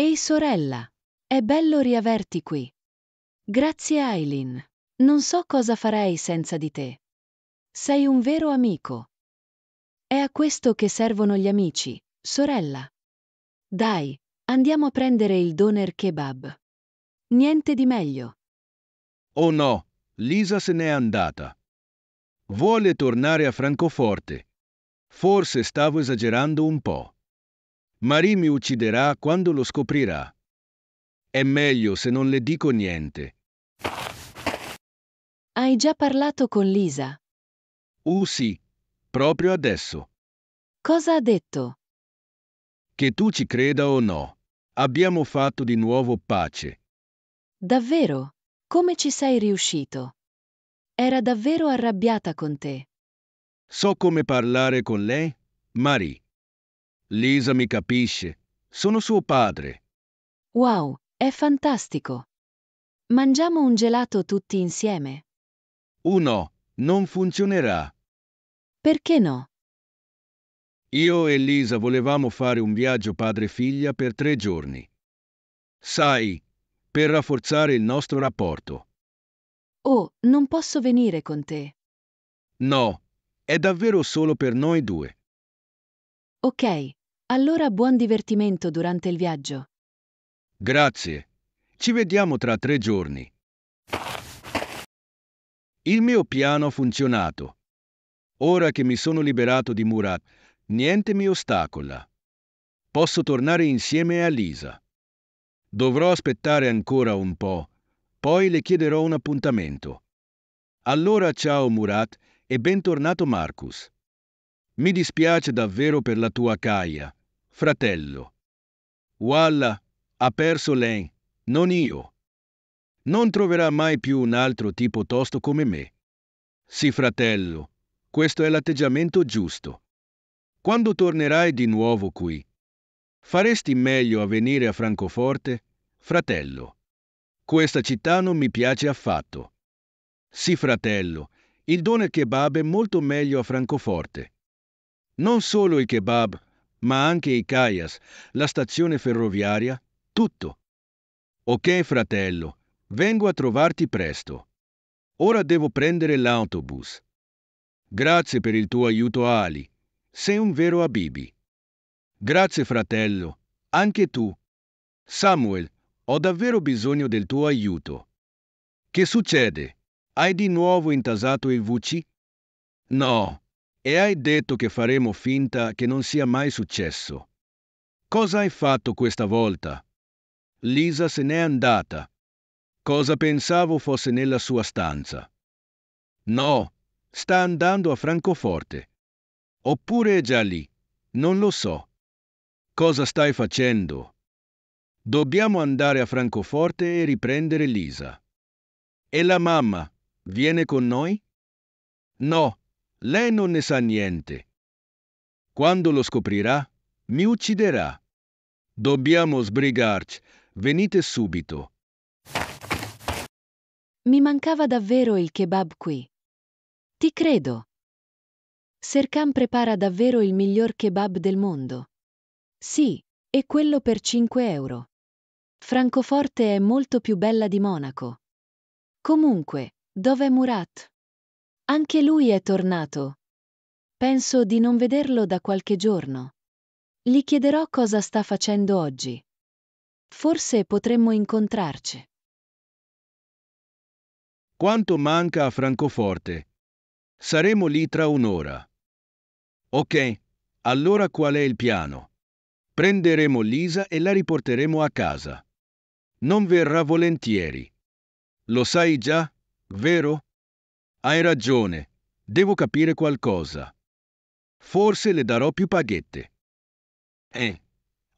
Ehi sorella, è bello riaverti qui. Grazie Aileen. Non so cosa farei senza di te. Sei un vero amico. È a questo che servono gli amici, sorella. Dai, andiamo a prendere il doner kebab. Niente di meglio. Oh no, Lisa se n'è andata. Vuole tornare a Francoforte. Forse stavo esagerando un po'. Marie mi ucciderà quando lo scoprirà. È meglio se non le dico niente. Hai già parlato con Lisa? Uh sì, proprio adesso. Cosa ha detto? Che tu ci creda o no, abbiamo fatto di nuovo pace. Davvero? Come ci sei riuscito? Era davvero arrabbiata con te. So come parlare con lei, Marie. Lisa mi capisce. Sono suo padre. Wow, è fantastico. Mangiamo un gelato tutti insieme. Uno, non funzionerà. Perché no? Io e Lisa volevamo fare un viaggio padre-figlia per tre giorni. Sai, per rafforzare il nostro rapporto. Oh, non posso venire con te. No, è davvero solo per noi due. Ok, allora buon divertimento durante il viaggio. Grazie. Ci vediamo tra tre giorni. Il mio piano ha funzionato. Ora che mi sono liberato di Murat, niente mi ostacola. Posso tornare insieme a Lisa. Dovrò aspettare ancora un po', poi le chiederò un appuntamento. Allora ciao Murat e bentornato Marcus. Mi dispiace davvero per la tua caia fratello. Wallah ha perso lei, non io. Non troverà mai più un altro tipo tosto come me. Sì, fratello, questo è l'atteggiamento giusto. Quando tornerai di nuovo qui, faresti meglio a venire a Francoforte, fratello. Questa città non mi piace affatto. Sì, fratello, il dono kebab è molto meglio a Francoforte. Non solo i kebab, ma anche i Caias, la stazione ferroviaria, tutto. Ok fratello, vengo a trovarti presto. Ora devo prendere l'autobus. Grazie per il tuo aiuto Ali, sei un vero Abibi. Grazie fratello, anche tu. Samuel, ho davvero bisogno del tuo aiuto. Che succede? Hai di nuovo intasato il VC? No, e hai detto che faremo finta che non sia mai successo. Cosa hai fatto questa volta? Lisa se n'è andata. Cosa pensavo fosse nella sua stanza? No, sta andando a Francoforte. Oppure è già lì. Non lo so. Cosa stai facendo? Dobbiamo andare a Francoforte e riprendere Lisa. E la mamma viene con noi? No, lei non ne sa niente. Quando lo scoprirà, mi ucciderà. Dobbiamo sbrigarci. Venite subito. Mi mancava davvero il kebab qui. Ti credo. Serkan prepara davvero il miglior kebab del mondo. Sì, e quello per 5 euro. Francoforte è molto più bella di Monaco. Comunque, dov'è Murat? Anche lui è tornato. Penso di non vederlo da qualche giorno. Gli chiederò cosa sta facendo oggi. Forse potremmo incontrarci. Quanto manca a Francoforte? Saremo lì tra un'ora. Ok, allora qual è il piano? Prenderemo Lisa e la riporteremo a casa. Non verrà volentieri. Lo sai già, vero? Hai ragione, devo capire qualcosa. Forse le darò più paghette. Eh,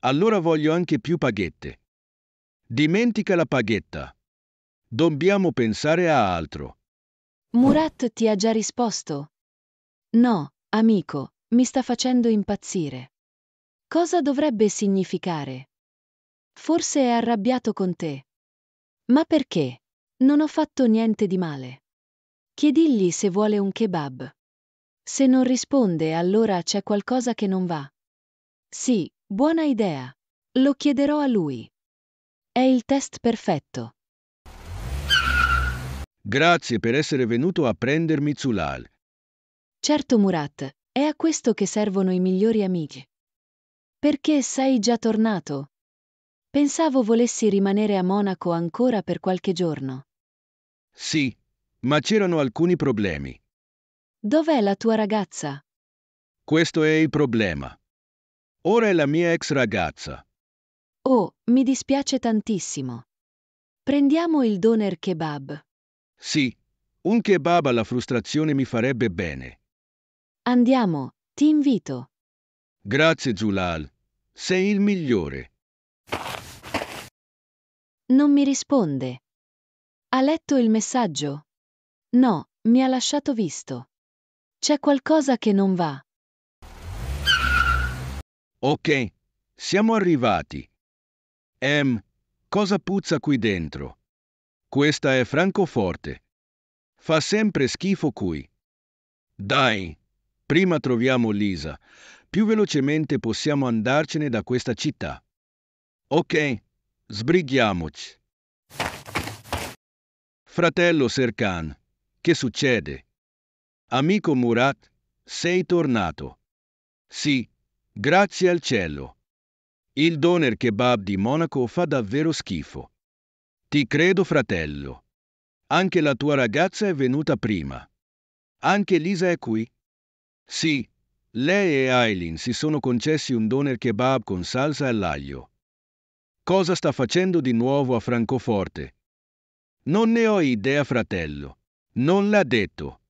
allora voglio anche più paghette. Dimentica la paghetta. Dobbiamo pensare a altro. Murat ti ha già risposto? No, amico, mi sta facendo impazzire. Cosa dovrebbe significare? Forse è arrabbiato con te. Ma perché? Non ho fatto niente di male. Chiedigli se vuole un kebab. Se non risponde, allora c'è qualcosa che non va. Sì, buona idea. Lo chiederò a lui. È il test perfetto. Grazie per essere venuto a prendermi Zulal. Certo, Murat, è a questo che servono i migliori amici. Perché sei già tornato? Pensavo volessi rimanere a Monaco ancora per qualche giorno. Sì, ma c'erano alcuni problemi. Dov'è la tua ragazza? Questo è il problema. Ora è la mia ex ragazza. Oh, mi dispiace tantissimo. Prendiamo il doner kebab. Sì, un kebab alla frustrazione mi farebbe bene. Andiamo, ti invito. Grazie, Zulal. Sei il migliore. Non mi risponde. Ha letto il messaggio? No, mi ha lasciato visto. C'è qualcosa che non va. Ok, siamo arrivati. Em, cosa puzza qui dentro? Questa è Francoforte. Fa sempre schifo qui. Dai, prima troviamo Lisa. Più velocemente possiamo andarcene da questa città. Ok, sbrighiamoci. Fratello Serkan, che succede? Amico Murat, sei tornato. Sì, grazie al cielo. Il doner kebab di Monaco fa davvero schifo. Ti credo, fratello. Anche la tua ragazza è venuta prima. Anche Lisa è qui. Sì, lei e Aileen si sono concessi un doner kebab con salsa all'aglio. Cosa sta facendo di nuovo a Francoforte? Non ne ho idea, fratello. Non l'ha detto.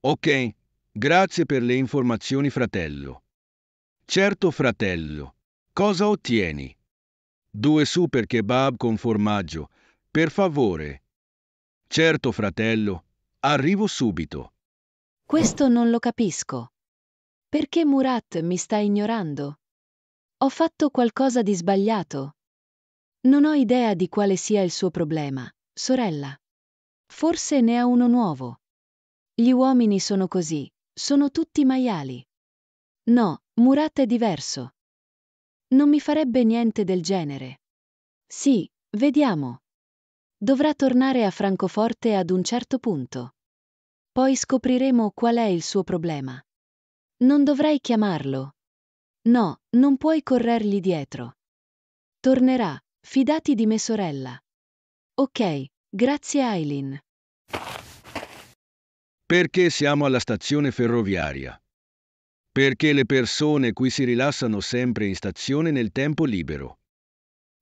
Ok, grazie per le informazioni fratello. Certo fratello, cosa ottieni? Due super kebab con formaggio, per favore. Certo fratello, arrivo subito. Questo non lo capisco. Perché Murat mi sta ignorando? Ho fatto qualcosa di sbagliato. Non ho idea di quale sia il suo problema, sorella. Forse ne ha uno nuovo. Gli uomini sono così, sono tutti maiali. No, Murat è diverso. Non mi farebbe niente del genere. Sì, vediamo. Dovrà tornare a Francoforte ad un certo punto. Poi scopriremo qual è il suo problema. Non dovrai chiamarlo. No, non puoi corrergli dietro. Tornerà, fidati di me sorella. Ok, Grazie Aileen. Perché siamo alla stazione ferroviaria? Perché le persone qui si rilassano sempre in stazione nel tempo libero.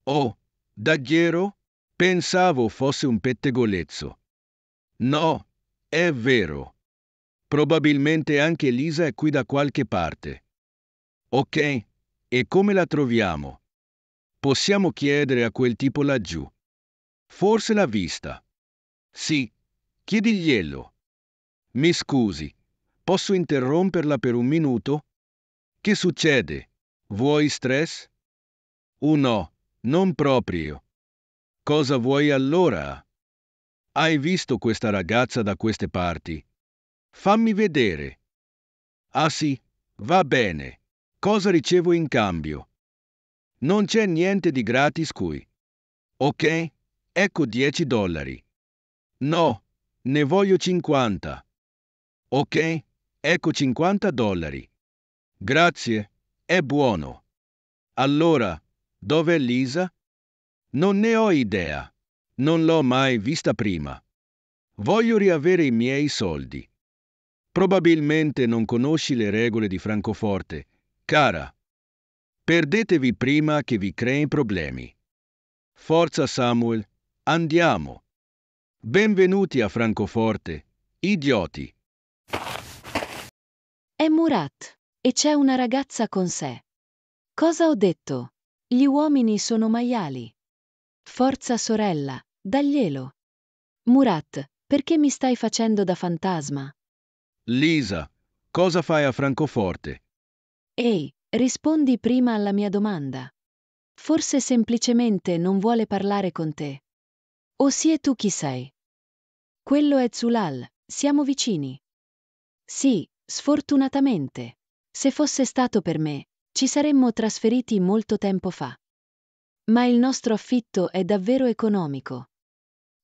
Oh, dagliero? Pensavo fosse un pettegolezzo. No, è vero. Probabilmente anche Lisa è qui da qualche parte. Ok, e come la troviamo? Possiamo chiedere a quel tipo laggiù. Forse l'ha vista. Sì, chiediglielo. Mi scusi, posso interromperla per un minuto? Che succede? Vuoi stress? Oh no, non proprio. Cosa vuoi allora? Hai visto questa ragazza da queste parti? Fammi vedere. Ah sì, va bene. Cosa ricevo in cambio? Non c'è niente di gratis qui. Ok? Ecco 10 dollari. No, ne voglio 50. Ok, ecco 50 dollari. Grazie, è buono. Allora, dov'è Lisa? Non ne ho idea. Non l'ho mai vista prima. Voglio riavere i miei soldi. Probabilmente non conosci le regole di Francoforte, cara. Perdetevi prima che vi crei problemi. Forza Samuel, Andiamo. Benvenuti a Francoforte, idioti. È Murat, e c'è una ragazza con sé. Cosa ho detto? Gli uomini sono maiali. Forza sorella, daglielo. Murat, perché mi stai facendo da fantasma? Lisa, cosa fai a Francoforte? Ehi, rispondi prima alla mia domanda. Forse semplicemente non vuole parlare con te. O sì tu chi sei? Quello è Zulal, siamo vicini. Sì, sfortunatamente. Se fosse stato per me, ci saremmo trasferiti molto tempo fa. Ma il nostro affitto è davvero economico.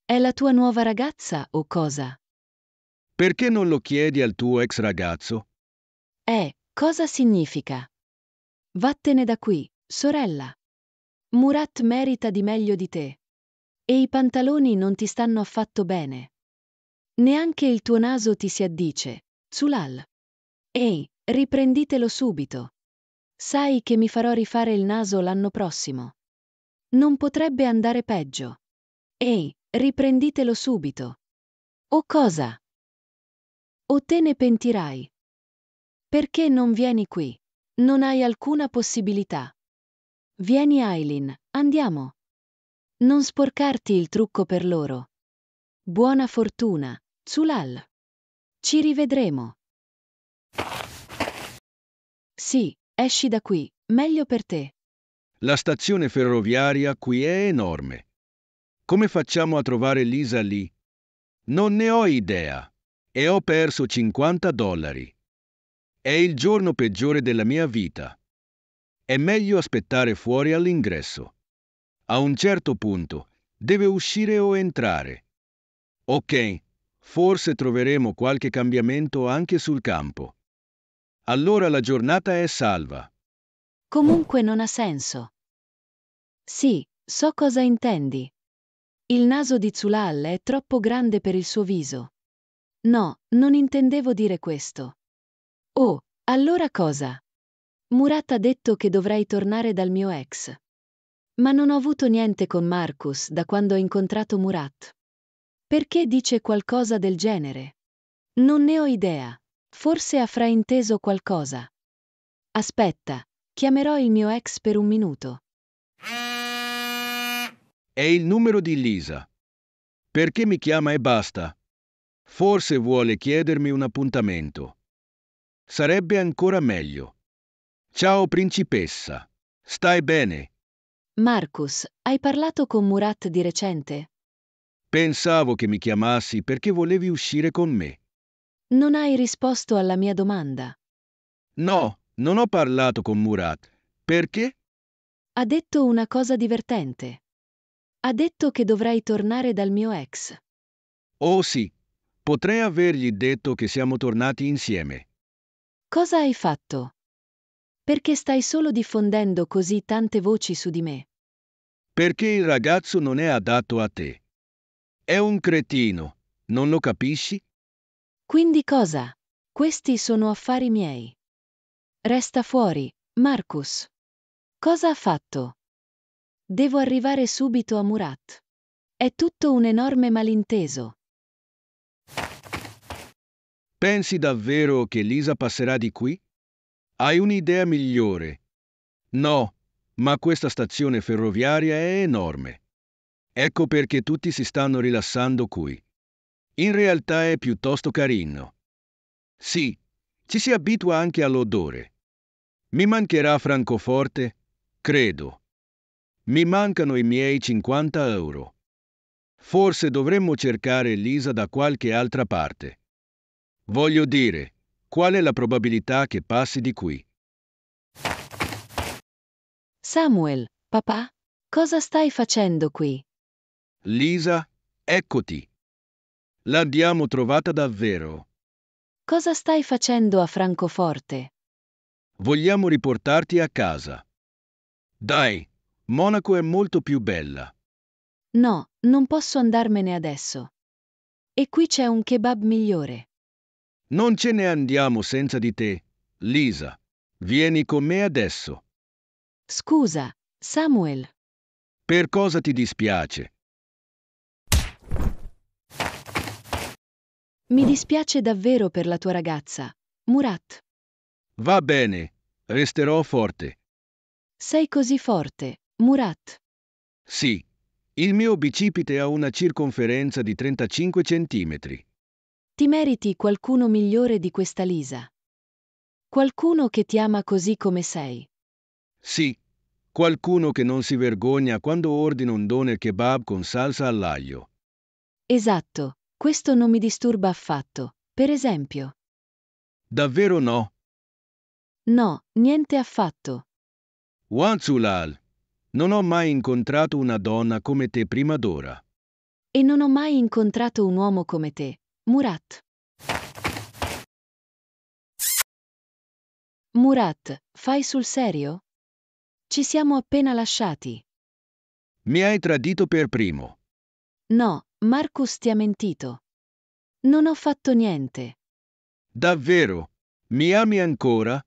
È la tua nuova ragazza o cosa? Perché non lo chiedi al tuo ex ragazzo? Eh, cosa significa? Vattene da qui, sorella. Murat merita di meglio di te. E i pantaloni non ti stanno affatto bene. Neanche il tuo naso ti si addice, Zulal. Ehi, riprenditelo subito. Sai che mi farò rifare il naso l'anno prossimo. Non potrebbe andare peggio. Ehi, riprenditelo subito. O cosa? O te ne pentirai. Perché non vieni qui? Non hai alcuna possibilità. Vieni Aileen, andiamo. Non sporcarti il trucco per loro. Buona fortuna, Zulal. Ci rivedremo. Sì, esci da qui, meglio per te. La stazione ferroviaria qui è enorme. Come facciamo a trovare Lisa lì? Non ne ho idea. E ho perso 50 dollari. È il giorno peggiore della mia vita. È meglio aspettare fuori all'ingresso. A un certo punto deve uscire o entrare. Ok, forse troveremo qualche cambiamento anche sul campo. Allora la giornata è salva. Comunque non ha senso. Sì, so cosa intendi. Il naso di Zulal è troppo grande per il suo viso. No, non intendevo dire questo. Oh, allora cosa? Murat ha detto che dovrei tornare dal mio ex. Ma non ho avuto niente con Marcus da quando ho incontrato Murat. Perché dice qualcosa del genere? Non ne ho idea. Forse ha frainteso qualcosa. Aspetta, chiamerò il mio ex per un minuto. È il numero di Lisa. Perché mi chiama e basta? Forse vuole chiedermi un appuntamento. Sarebbe ancora meglio. Ciao principessa. Stai bene? Marcus, hai parlato con Murat di recente? Pensavo che mi chiamassi perché volevi uscire con me. Non hai risposto alla mia domanda. No, non ho parlato con Murat. Perché? Ha detto una cosa divertente. Ha detto che dovrai tornare dal mio ex. Oh sì, potrei avergli detto che siamo tornati insieme. Cosa hai fatto? Perché stai solo diffondendo così tante voci su di me? Perché il ragazzo non è adatto a te. È un cretino, non lo capisci? Quindi cosa? Questi sono affari miei. Resta fuori, Marcus. Cosa ha fatto? Devo arrivare subito a Murat. È tutto un enorme malinteso. Pensi davvero che Lisa passerà di qui? Hai un'idea migliore? No, ma questa stazione ferroviaria è enorme. Ecco perché tutti si stanno rilassando qui. In realtà è piuttosto carino. Sì, ci si abitua anche all'odore. Mi mancherà Francoforte? Credo. Mi mancano i miei 50 euro. Forse dovremmo cercare Lisa da qualche altra parte. Voglio dire, Qual è la probabilità che passi di qui? Samuel, papà, cosa stai facendo qui? Lisa, eccoti. L'abbiamo trovata davvero. Cosa stai facendo a Francoforte? Vogliamo riportarti a casa. Dai, Monaco è molto più bella. No, non posso andarmene adesso. E qui c'è un kebab migliore. Non ce ne andiamo senza di te. Lisa, vieni con me adesso. Scusa, Samuel. Per cosa ti dispiace? Mi dispiace davvero per la tua ragazza, Murat. Va bene, resterò forte. Sei così forte, Murat. Sì, il mio bicipite ha una circonferenza di 35 centimetri. Ti meriti qualcuno migliore di questa Lisa. Qualcuno che ti ama così come sei. Sì, qualcuno che non si vergogna quando ordina un doner kebab con salsa all'aglio. Esatto, questo non mi disturba affatto, per esempio. Davvero no? No, niente affatto. Wanzulal, non ho mai incontrato una donna come te prima d'ora. E non ho mai incontrato un uomo come te. Murat. Murat, fai sul serio? Ci siamo appena lasciati. Mi hai tradito per primo. No, Marcus ti ha mentito. Non ho fatto niente. Davvero? Mi ami ancora?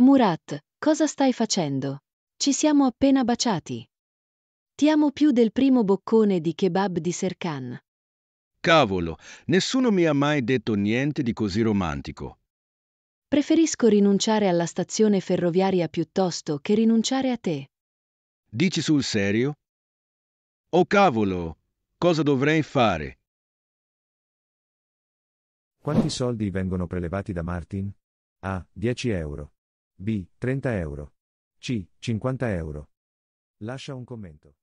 Murat, cosa stai facendo? Ci siamo appena baciati. Ti amo più del primo boccone di kebab di Serkan. Cavolo, nessuno mi ha mai detto niente di così romantico. Preferisco rinunciare alla stazione ferroviaria piuttosto che rinunciare a te. Dici sul serio? Oh cavolo, cosa dovrei fare? Quanti soldi vengono prelevati da Martin? A. 10 euro. B. 30 euro. C. 50 euro. Lascia un commento.